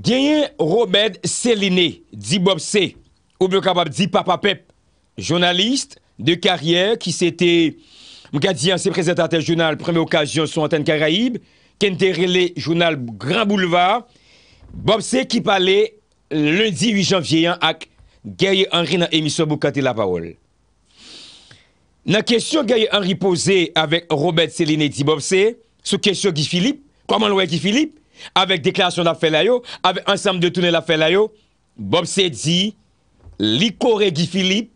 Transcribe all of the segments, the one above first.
Gyeyen Robed Selene, di Bobse, oube kapap di Papa Pep, jounalist de karier ki sete mkadi anse prezentate jounal preme okasyon sou anten karayib, kente rele jounal Gran Boulevard, Bobse ki pale lundi 8 janvyeyan ak Gyeyen Henri nan emisyon Bukati La Paol. Nan kesyon Gyeyen Henri pose avek Robed Selene di Bobse, sou kesyon ki Filip, koman lwe ki Filip, Awek deklarasyon la fe layo Awek ansam de toune la fe layo Bob se di Li kore Gifilip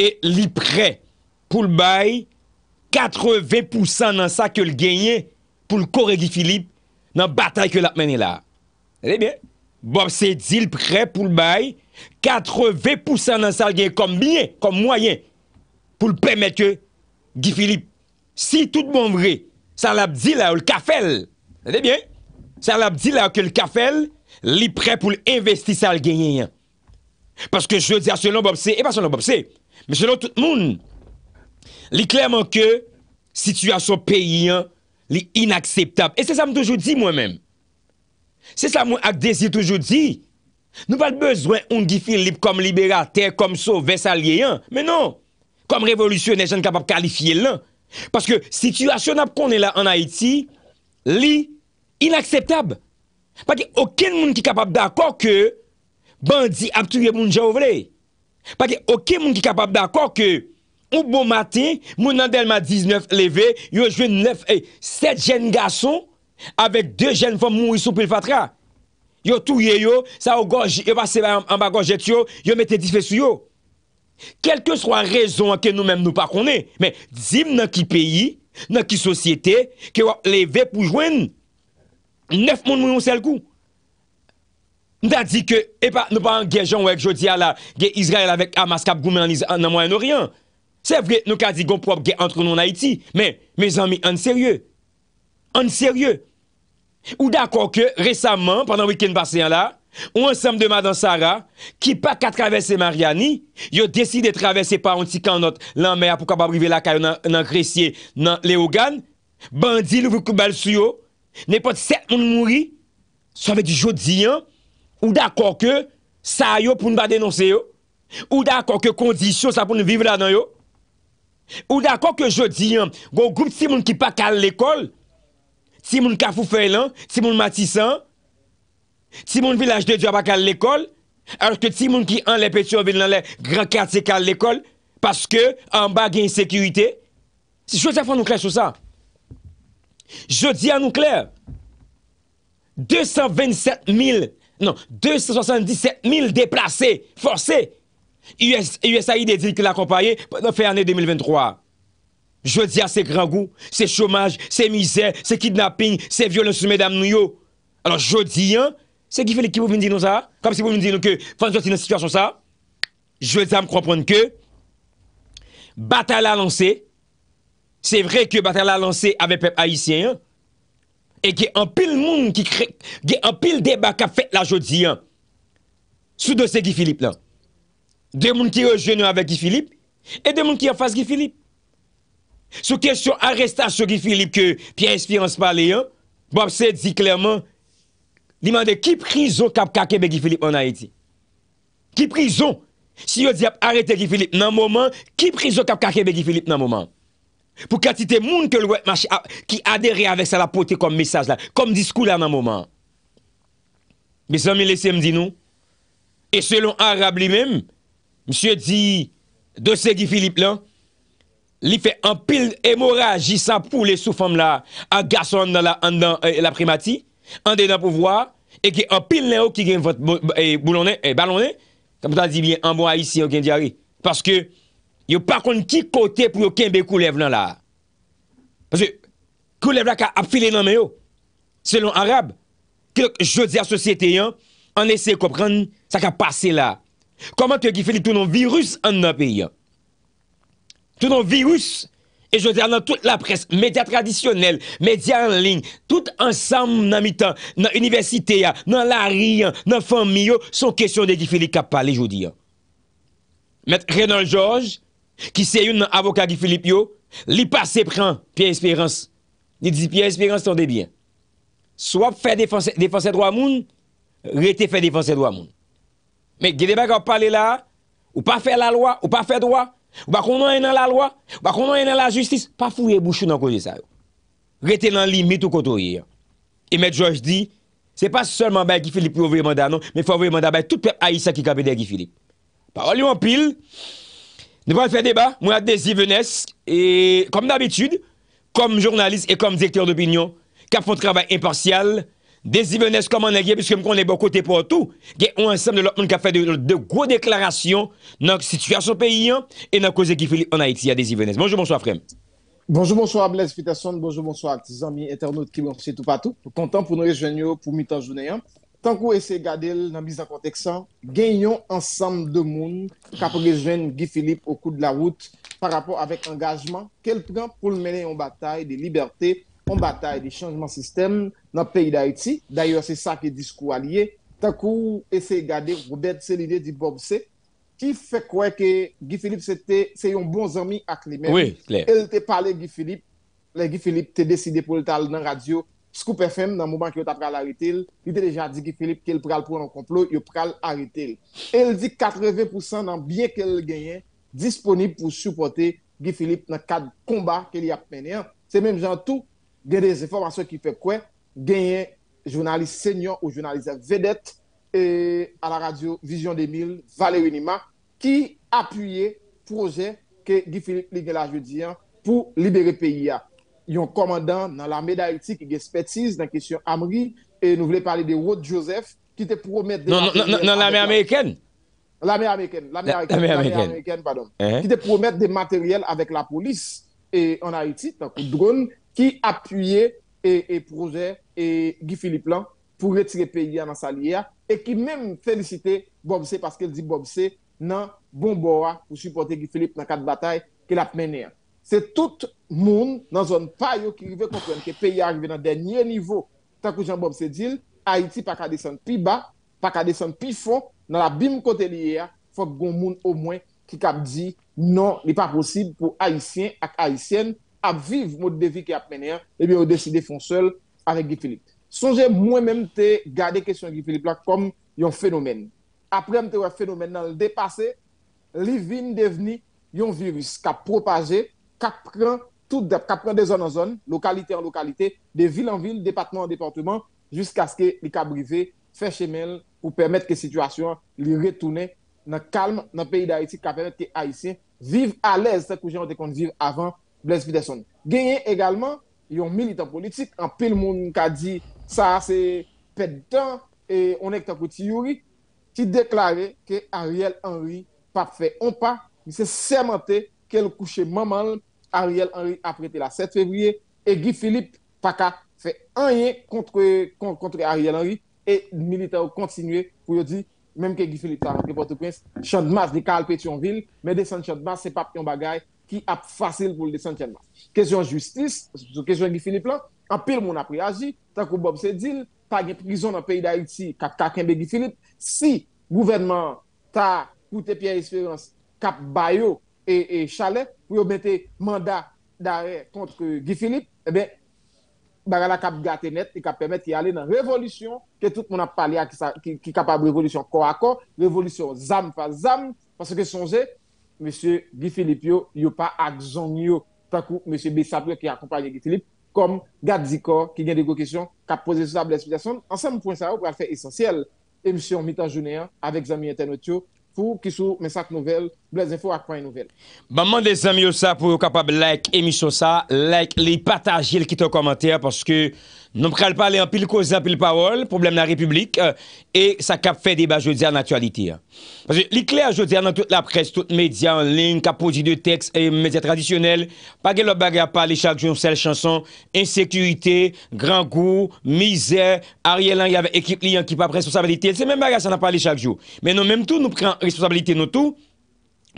E li pre pou l bay 80% nan sa ke l genye Pou l kore Gifilip Nan batay ke l apmene la Bob se di l pre pou l bay 80% nan sa genye Kom miye, kom mwayen Pou l pemet ke Gifilip Si tout bon vre Sa l apdi la ou l kafel A de byen Sa la ap di la ak ke l kafel, li pre pou l investi sa l genye yan. Paske jwè di a se lon bopse, e pa se lon bopse, me se lon tout moun. Li klerman ke, situasyon peyi yan, li inakseptab. E se sa m toujou di mwen men. Se sa m ak desi toujou di, nou val bezwen un gifi lip kom libera, ter kom so, ve sa li yan. Menon, kom revolusyon, ne jen kapap kalifiye lan. Paske situasyon ap konen la an Haiti, li, inakseptab. Paki, oken moun ki kapab d'akor ke bandi ap touye moun ja ouvelè. Paki, oken moun ki kapab d'akor ke ou bon matin, moun nan delman 19 leve, yo jwen 9, 7 jen gason avèk 2 jen fòm moun ou yisopil fatra. Yo touye yo, sa ou gòj, yo basè la yon bagòj et yo, yo metè disfè sou yo. Kèlke swa rezon anke nou mèm nou pa konè, men, zim nan ki peyi, nan ki sosyete, ki yo leve pou jwen nou. Nef moun moun yon sel kou. Nda di ke, epa, nou pa an gejan wèk jodi ala, ge Israel avèk amaskap goumen nan mwen oryan. Se vre, nou ka di goun prob ge antronon Haiti. Men, men zanmi, an seryè. An seryè. Ou da kwa ke, resamman, pandan wikend basen yon la, ou ansem de madan Sara, ki pa ka travesse Mariani, yo desi de travesse pa an ti kan not lan mè a pou ka pa brive la ka yon an kresye nan leogan, bandi lou vou kou bal suyo, Ne pot set moun mouri Sove di jodiyan Ou dakor ke sa yo pou nou ba denonse yo Ou dakor ke kondisyon sa pou nou vivra nan yo Ou dakor ke jodiyan Gou groupe ti moun ki pa kal l'ekol Ti moun kafou feylan Ti moun matisan Ti moun vilaj de diwa pa kal l'ekol Arske ti moun ki an le petio Vin nan le gran kati kal l'ekol Paske an bagi en sekurite Si jodiyan foun nou kres sou sa Je dis à nous clair, 227 000, non, 277 000 déplacés, forcés. US, USAID dit qu'il a accompagné pendant fin année 2023. Je dis à ces grands goûts, c'est chômage, c'est misère, c'est kidnapping, c'est violence sur mesdames nous. Alors je dis, hein, c'est qui fait qui vous me dire ça Comme si vous me dites que France est dans une situation ça. Je dis à me comprendre que bataille a lancée, Se vre ke batal la lanse ave pep haisyen yon, e ge an pil moun ki kre, ge an pil deba kap fet la jodi yon, sou dosi Gifilip lan. De moun ki yo jenyo ave Gifilip, e de moun ki yo fase Gifilip. Sou kesyon arestasyo Gifilip ke pi espirans pale yon, bo ap se di klerman, li mande ki prizon kap kakebe Gifilip anayeti? Ki prizon? Si yo di ap arete Gifilip nan mouman, ki prizon kap kakebe Gifilip nan mouman? pou katite moun ke lwet machi ki adere avek sa la poti kom mesaj la kom diskou la nan mouman misan mi lesem di nou e selon Arab li mem msye di dosè ki Filip lan li fe an pil emoraj jisa pou le soufam la a gason nan la eh, primati an de nan pou vwa e ki an pil le ou ki gen balon ne kamta di bien anbo a isi an bon gen di ari paske Yo par kon ki kote pou yo kembe koulev lan la. Pase koulev la ka apfile nan meyo. Selon Arab, ke lak jodea sosyete yan, an ese kopran sa ka pase la. Koman te gifili tout non virus an nan peyan. Tout non virus, e jodea nan tout la pres, media tradisyonel, media an lin, tout ansam nan mitan, nan universite ya, nan lari yan, nan fami yo, son kesyon de gifili ka pali jodea. Met Renan Georges, Ki se yon nan avoka ki Filip yo Li pase pran, Pierre Espérance Ni dizi Pierre Espérance ton debyen Swap fè defanse dro amoun Rete fè defanse dro amoun Mè gède bè kòp pale la Ou pa fè la loa, ou pa fè droa Ou pa konon enan la loa Ou pa konon enan la justis Pa fouye bouchou nan kòje sa yo Rete nan li, metou kòto yè E mè George di, se pa sèlman bè ki Filip Mè fò vè mè da bè tout pep Aïssa ki kapède ki Filip Parol yon pil Mè Nou pou an fè debat, moun an desi vènesk, e kom n'abitude, kom jounalist e kom dekter d'opinyon, ka fèm trabè impartial, desi vènesk kom an agye, piske mkoun an e bèkote pou an tou, gen ou an sèm de lòt moun ka fè de gwo deklarasyon nòk situasyon peyi an, e nòk koze ki fè li an a eti a desi vènesk. Bonjour, bonsoir, frèm. Bonjour, bonsoir, blèz, fitason, bonsoir, bonsoir, ti zanmi, eternot, kibon, chè tou patou, pou kontan, pou nou es jwen yo, pou mitan jounayan. tant qu'on essaie de garder la mise en contexte, gagnons ensemble de monde qui ont besoin Guy Philippe au coup de la route par rapport avec engagement qu'elle prend pour mener une bataille de liberté, une bataille de changement système dans le pays d'Haïti. D'ailleurs, c'est ça qui est discours allié. Tant qu'on essaie de garder Robert l'idée du Bob C, qui fait croire que Guy Philippe, c'est un bon ami avec Oui, clair. Elle t'a parlé, Guy Philippe. Guy Philippe t'a décidé pour le talent dans la radio. Scoop FM, dans le moment que a pris l'arrêté. il a déjà dit que Philippe qu'il pral pour un complot, il pral la Et il dit 80% dans bien qu'elle gagne disponible pour supporter Guy Philippe dans le cadre combat qu'il a mené. C'est même genre tout, il y a des informations qui font quoi Gagner journaliste senior ou journaliste vedette et à la radio Vision 2000, Valérie Nima, qui appuyait projet que Guy Philippe a la jeudi pour libérer le pays. Hein yon commandant dans l'armée d'Haïti ki expertise dans la question Amri, Et nous voulons parler de Rod Joseph, qui te promet de... Dans l'armée américaine? L'armée américaine, l'armée américaine, pardon. Uh-huh. Qui te promet de matériels avec la police en Haïti, donc kou drone, qui et e Guy Philippe Lan retirer retire pays an ansalye, Et qui même felicite Bob C, parce qu'elle dit Bob C nan bon boa hein, Guy Philippe dans quatre batailles qu'il a pmenè c'est tout le monde dans une zone qui veut comprendre que le pays arrive dans le dernier niveau. Tant que Jean-Bob s'est dit, Haïti ne peut descendre plus bas, ne peut pas descendre plus fond Dans la côté de l'IA, il hein, faut que le monde au moins qui dit non, ce n'est pas possible pour les Haïtiens et les vivre le mode de vie qui est à Et bien, on décidé de faire seul avec Philippe. Sougez-moi même de garder la question de Philippe comme un phénomène. Après, je vois le phénomène dans le devenu un virus qui a propagé qui prend tout, zones de en zone, localité en localité, de ville en ville, département en département, jusqu'à ce que les cap fassent chemin pour permettre que la situation les retourne dans le calme dans le pays d'Haïti, qui permettre que les Haïtiens vivent à l'aise, ce que j'ai entendu avant Blaise y Gagné également, ils ont militant politique, en pile monde qui a dit ça c'est pète temps, et on est petit Yuri, qui déclarait que Ariel Henry pas fait pas, il s'est sermenté qu'elle couchait maman Ariel Henry a prêté la 7 février et Guy Philippe pas fait rien contre, contre, Ariel Henry et militaire continue. continué pour dire même que Guy Philippe a rentré port prince champ de masse de mais descendre champ de c'est pas un bagage qui est facile pour le descendre champ de masse. Question justice, question Guy Philippe en pile mon a agi, tant que Bob Sedil, pas de prison dans le pays d'Haïti, de Guy Philippe, si gouvernement ta coûté Pierre Espérance, cap Bayo, et, et Chalet pour mettre mandat d'arrêt contre Guy Philippe, eh bien, la cap gâté net et cap permettre d'y aller dans révolution que tout le monde a parlé à qui, qui, qui capable révolution corps à corps, révolution zam par zam, parce que songez, M. Guy Philippe, yo, a pas axon yo, tant que monsieur Bessapio qui accompagne Guy Philippe, comme Gadzikor qui a des questions, qui a posé sur la explication. Ensemble, point ça, pour faire essentiel. Émission mi-temps hein, avec amis internautes pour qui sont mes sacs nouvelles blè zè fò akwa yon nouvel. Bamman de zè miyo sa pou yo kapab like emisyon sa, like, li patajil ki ton komantè, porske nou pral pale an pil kozè, pil pawol, problem nan republik, euh, e sa kap fè di ba jòdè an atyoliti. Li kle a jòdè an nan tout la pres, tout medya an lin, kapoji de teks, medya tradisyonel, pa gen lò bagè a pale chak joun sel chanson, insekuitè, gran gou, mizè, a rielan yave ekip li an ki pa prensponsabilite, se men bagè sa nan pale chak joun. Men nou menm tou nou pran responsabilite nou tou,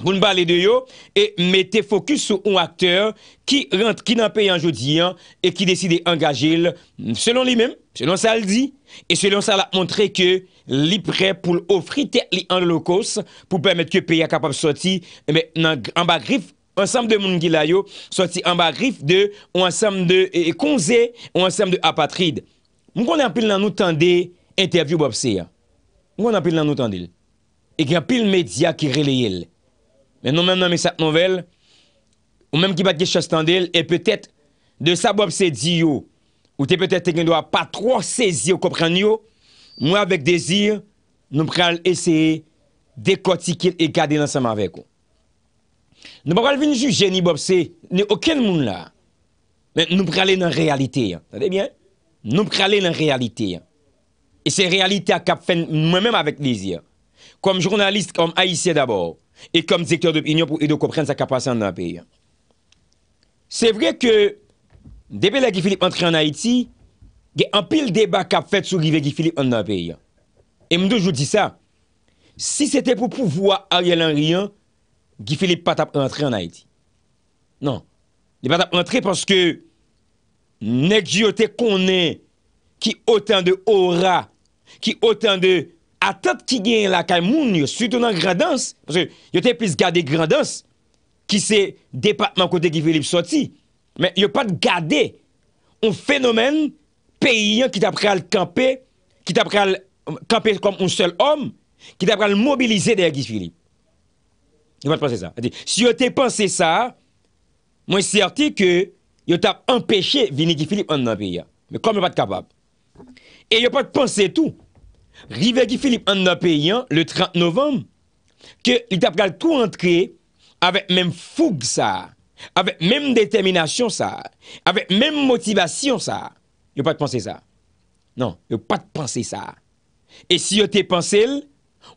pou n'bale de yo, e mette fokus sou ou akteur ki rent ki nan pey anjou diyan e ki deside angaje il, selon li men, selon sa al di, e selon sa al a montre ke li pre pou l'ofrite li an lo kos pou pwemet ke pey a kapap soti an bagrif, an samm de eh moun gila yo, soti an bagrif de, ou an samm de konze, ou an samm de apatride. Mwen kon apil nan nou tande interview bop se ya. Mwen kon apil nan nou tande il. E gen apil media ki releye il. Men nou men nanme sat nouvel, ou menm ki bat gen chastan del, e petet de sa bobsè di yo, ou te petet te gen do a patro sezi yo kopran yo, mwen avèk dezir, nou pral eseye dekotikil e gade nan seman avèk yo. Nou pa pral vin juje ni bobsè, ni oken moun la. Men nou pral enan realite, sa dey bien? Nou pral enan realite. E se realite ak ap fèn mwen menm avèk dezir. Kom jounalist kom a isye dabòw. E kom dikter d'opinyon pou edo kompren sa kapase an nan pe yon. Se vre ke, debè la Gifilip antre an Haiti, ge an pil deba kap fet sou rive Gifilip an nan pe yon. E mdo jwo di sa, si se te pou pouvoa a riel an riyan, Gifilip pat ap antre an Haiti. Non, de pat ap antre paske nek jyote konen ki otan de ora, ki otan de attente qui gagne la caille surtout dans grandance parce que yo était plus garder grandance qui c'est département côté qui Philippe sorti mais a pas de garder un phénomène paysan qui à le camper qui t'a le euh, camper comme un seul homme qui t'a le mobiliser derrière Guy Philippe pas va penser ça si yo te pensé ça moi certain que yo t'a empêché venir Guy Philippe en dans pays hein. mais comme yo pas capable et yo pas de penser tout Rivek ki Filip an apeyan le 30 novem, ke li tap gal tou antre avèk mèm foug sa, avèk mèm determinasyon sa, avèk mèm motivasyon sa. Yo pat panse sa. Nan, yo pat panse sa. E si yo te panse l,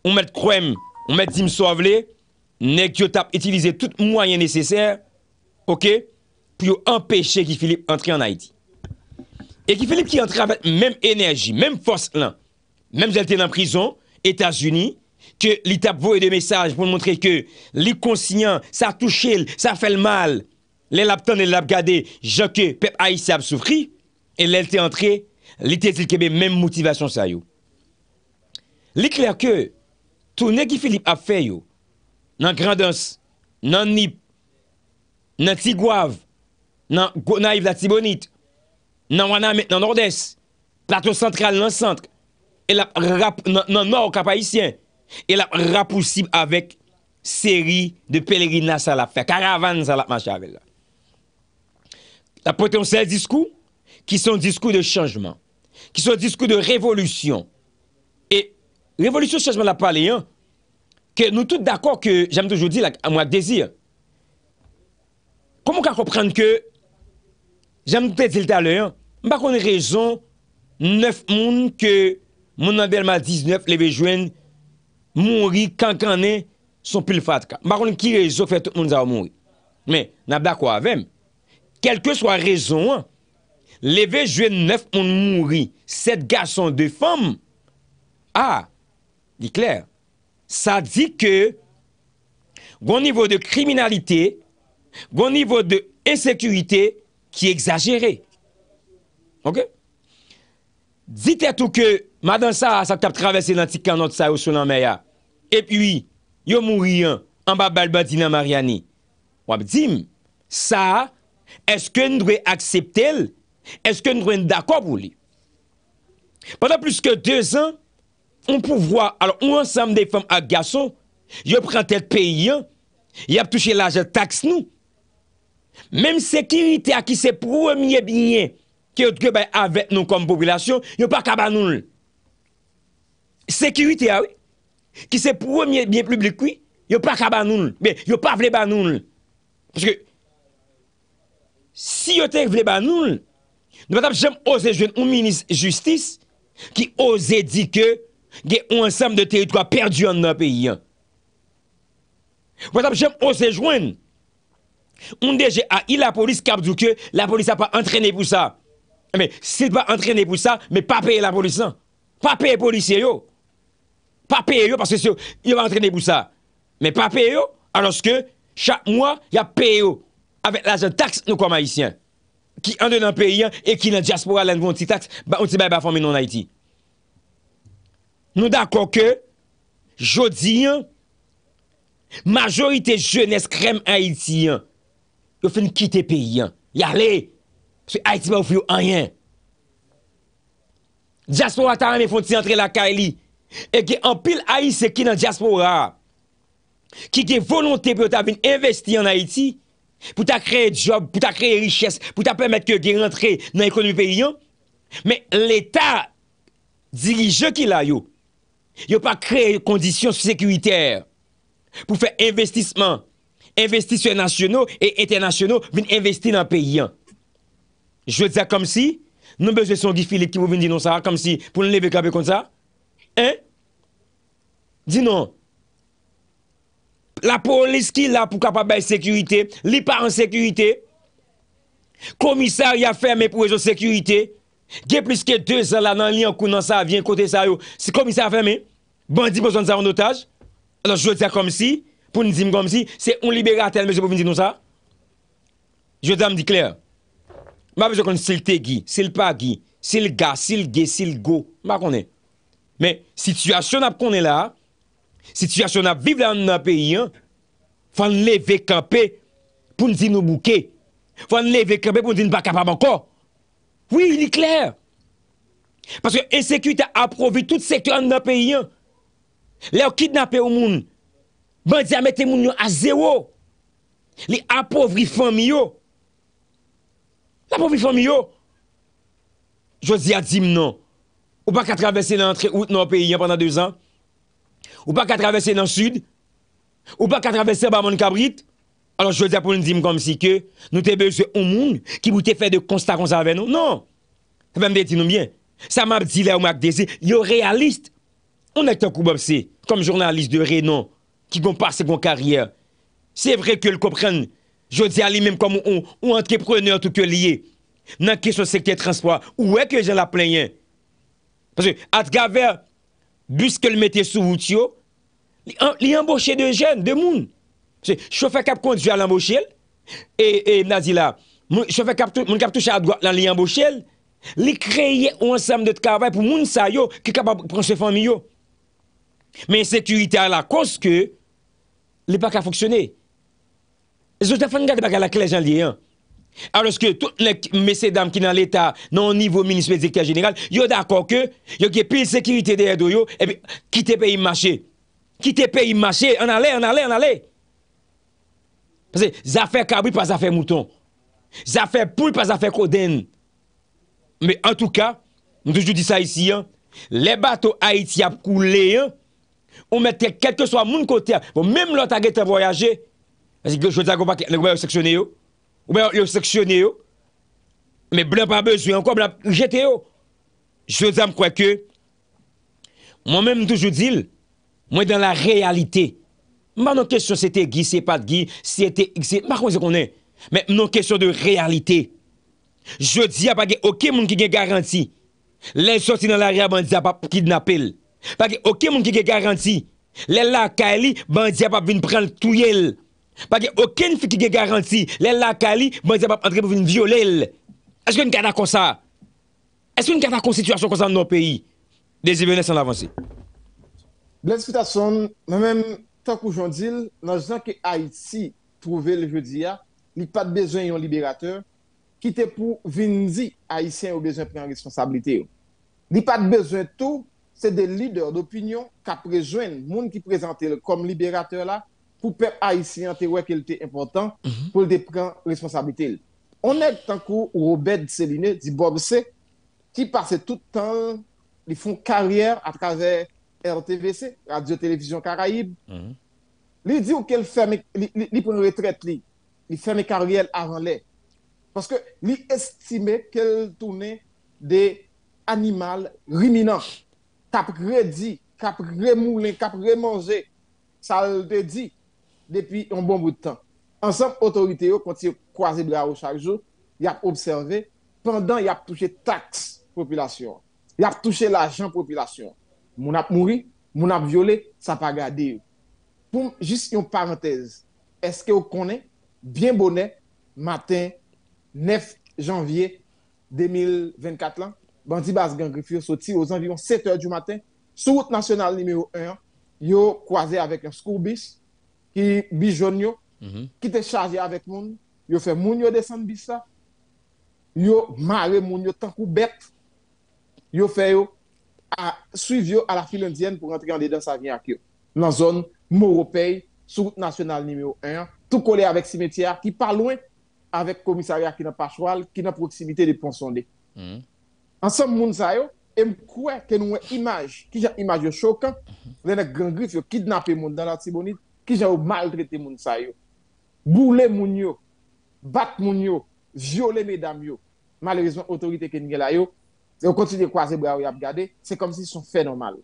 ou mèd kouèm, ou mèd zimso avle, nek yo tap itilize tout mwayen neseser, ok, pou yo empèche ki Filip antre an Haiti. E ki Filip ki antre avèk mèm enerji, mèm fos lan, Mem zelte nan prison, Etats-Unis, ke li tap vouye de mesaj pou montre ke li konsinyan sa touche, sa fel mal, le lap ton, le lap gade, jake pep aise ap soufri, e lelte antre, li te zilkebe mem motivasyon sa yo. Li kler ke, tou negi filip ap feyo, nan Grandens, nan Nip, nan Tigwav, nan Gonaiv la Tibonit, nan Waname, nan Nordes, plateau sentral nan sentre, elle a rap non non possible avec série de pèlerinages à la faire caravanes à la marche avec la potentiel discours qui sont discours de changement qui sont discours de révolution et révolution changement la parler hein. que nous tous d'accord que j'aime toujours dire à moi désir comment qu'on comprendre que j'aime peut-être dire tout à l'heure hein, pas raison neuf monde que mon nan 19, leve quand mouri est son pile fatka. Par qui réseau fait tout le monde mourir. Mais, n'a pas quoi avec. Quelle que soit raison, lever juin 9, on mourit. sept garçons, deux femmes. Ah, dit clair. Ça dit que, bon niveau de criminalité, bon niveau de insécurité qui est exagéré. Ok? Dites à que Madan sa, sa tap travese lantik anot sa yo sou nan maya. Epi, yo mouri an, an ba balbadina maryani. Wap dim, sa, eske nou dwe akseptel, eske nou dwe ndakop wou li. Pendan plus ke 2 an, on pou vwa, alo, ou ansam de fom ak gaso, yo prantel peyi an, yo ap touche la jel taks nou. Mem sekirite a ki se prou miye biyen ki yo dwe bay avet nou kom popilasyon, yo pa kabanoun l. Sekirite a wè, ki se pou wè mwen publik wè, yo pa kabanoun, yo pa vle banoun. Pouche, si yo te vle banoun, nou patap jem ose jwen un minis justis ki ose di ke ge ou ansam de teritwa perdi an nan peyi an. Patap jem ose jwen, un deje a i la polis kabdou ke la polis a pa antrene pou sa. Si pa antrene pou sa, me pa peye la polis an, pa peye polis yo yo. Pa peyo parce se yo yon va rentrene bou sa. Me pa peyo aloske chak mwa ya peyo avet la jen taks nou kwa ma iti yon. Ki ane nan peyi yon e ki nan diaspora lan nou yon ti taks ba yon ti bay ba fomine yon Haiti. Nou da koke jodi yon majorite jen eskrem Haiti yon. Yon fin kite peyi yon. Yale, se Haiti bay ou fiyo anyen. Diaspora taran yon fon ti antre la kari li. E gen anpil a yise ki nan diaspora Ki gen volonte Pe yo ta vin investi an Haiti Po ta kreye job, po ta kreye riches Po ta pemet ke gen rentre Nan ekonomi pe yon Men l'Etat Dirige ki la yo Yo pa kreye kondisyon sekwiter Po fe investisman Investis yon nasyonou E internasyonou vin investi nan pe yon Je yo dza kom si Non bezwe son gi Filip ki pou vin di non sa Kom si pou nou ne ve kabe kon sa E, eh? di nou, la polis ki la pou kapabay sekurite, li pa an sekurite, komisari a ferme pou e zo sekurite, ge plis ke 2 zala nan li an kounan sa, vyen kote sa yo, si komisari a ferme, bandi pou zon zaron dotaj, alo jwè di sa kom si, pou njim kom si, se on libega atel, mwen jwè pou vini di nou sa, jwè dam di kler, mwen vè jwè kon sil te gi, sil pa gi, sil ga, sil ge, sil go, mwen konen. Men, sityasyon ap konen la, sityasyon ap vive la an nan peyi an, fwa n le ve kapè pou n di nou bouke. Fwa n le ve kapè pou n di nou baka pa banko. Oui, li kler. Paske ensekwite aprovi tout sekwite an nan peyi an. Le ou kidnapè ou moun. Mwen di amete moun yo a zewo. Li apovri fwami yo. L'apovri fwami yo. Jou di adim nan. Non. Ou pas qu'à traverser l'entrée ou dans le pays hein, pendant deux ans. Ou pas qu'à traverser dans le sud. Ou pas qu'à traverser dans mon cabrit. Alors je veux dire pour nous dire comme si que nous avons besoin un monde qui vous fait de constats comme ça avec nous. Non. Ça va me dire nous bien. Ça m'a dit là au y a yo réaliste. On est un coup comme journaliste de renom qui vont passer une carrière. C'est vrai que le comprennent. Je dis à lui-même comme un entrepreneur tout que lié. Dans la question secteur transport, où est que j'ai la plainte hein? At gavèr, biske l metè souvout yo, li emboche de jèn, de moun. Chofè kap kont, jè al emboche el, e mna zi la, moun kap touche at gwa lan li emboche el, li kreyè ou ansèm de tkavè pou moun sa yo, ki kap ap pronsè fan mi yo. Men se kuitè al la koske, li baka foksyonè. Zotè fangè de baka la kèlè jan li yè an. Alors que toutes les messieurs dames qui sont dans l'État, non au niveau ministre directeur général, sont d'accord que ils ont plus de sécurité derrière eux, et eh puis quitter pays marché. le pays marché, on allait, on allait, on allait. Parce que affaires cabri pas affaires mouton. Affaires poule pas affaires coden. Mais en tout cas, nous toujours dit ça ici hein. les bateaux Haïti a coulé hein. on mettait quelque que soit mon côté, même l'autre a voyagé parce que je dis vais pas sectionné Ou bay yo seksyonè yo. Me blan pa bezwe. Ou jete yo. Je zanm kwa ke. Mwen men mwen toujou dil. Mwen dan la realite. Mwen nan kesyon sete gi, se pat gi. Se ete, se, pa kwen se konen. Men nan kesyon de realite. Je diya bagi ok moun ki gen garanti. Len sosi nan la reale ban diya pap kidnapil. Bagi ok moun ki gen garanti. Len la kaeli ban diya pap vin pran touyel. Mwen nan la kaeli. Pake oken fi ki ge garanti Lè lakali, mwen zi ap ap andre pou vin vio lè lè Eske nou kata konsa? Eske nou kata konsituasyon konsa nou peyi? Deji mènes an avansi Blesi fita son Mèmen, tak oujon dil Nan jen ke Haiti Trouve lè je diya Li pat bejwen yon liberateur Ki te pou vin zi Haitien Ou bejwen pren responsabilite Li pat bejwen tou Se de lider d'opinyon Ka prejwen moun ki prezante lè Kom liberateur la pour peuple haïtien, tu vois qu'il était important mhm. pour le prendre responsabilité. On est tant que Robert Céline dit Bob C qui passait tout le temps, ils font carrière à travers RTVC, Radio Télévision Caraïbe. Mm Il dit qu'elle ferme, prend retraite, il ferme carrière avant l'air. Parce que lui estimait qu'elle tournait des animaux ruminants, cap redit, cap remoulé, remangé. Ça le dit depuis un bon bout de temps. Ensemble, autorité continue de croiser bras chaque jour, y a observé, pendant y a touché taxe population, y a touché l'argent population. Mon a mouru, mon a violé, ça pas gardé. Pour juste une parenthèse, est-ce que vous connaissez bien bonnet matin 9 janvier 2024 là, bandi bas gang sorti aux environs 7 heures du matin sur route nationale numéro 1, yo croisé avec un scourbis qui bijonne qui mhm. chargé avec monde yo fait moun yo descend bis ça. Yo marre moun tant coubette, bête. Yo fait suivre à la file indienne pour rentrer dans sa vie à qui, zone européenne, sur route nationale numéro 1, tout collé avec cimetière qui pas loin avec commissariat qui n'a pas choix, qui n'a proximité des ponts sondés. Mhm. Ensemble moun monde, yo, et que nous une image qui une image choquante. Mhm. une grande Les gangriffes ont kidnappé les gens dans la Tibonite qui j'ai maltraité traité moun sa yo, boule moun yo, bat moun yo, viole mesdames, yo. Malheureusement, autorité ken la yo, on continue croiser, se bra ou yap gade, si kom si faits normal.